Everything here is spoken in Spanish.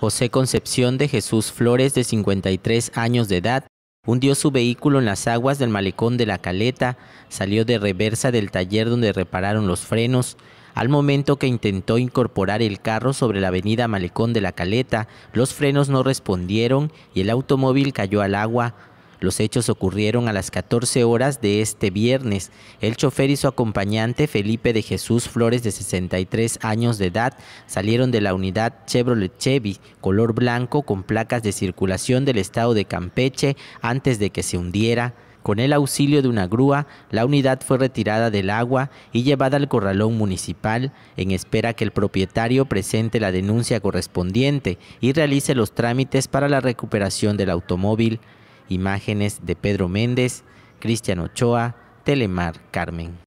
José Concepción de Jesús Flores, de 53 años de edad, hundió su vehículo en las aguas del malecón de la caleta, salió de reversa del taller donde repararon los frenos. Al momento que intentó incorporar el carro sobre la avenida Malecón de la Caleta, los frenos no respondieron y el automóvil cayó al agua. Los hechos ocurrieron a las 14 horas de este viernes. El chofer y su acompañante, Felipe de Jesús Flores, de 63 años de edad, salieron de la unidad Chevrolet Chevy, color blanco, con placas de circulación del estado de Campeche, antes de que se hundiera. Con el auxilio de una grúa, la unidad fue retirada del agua y llevada al corralón municipal en espera que el propietario presente la denuncia correspondiente y realice los trámites para la recuperación del automóvil. Imágenes de Pedro Méndez, Cristian Ochoa, Telemar Carmen.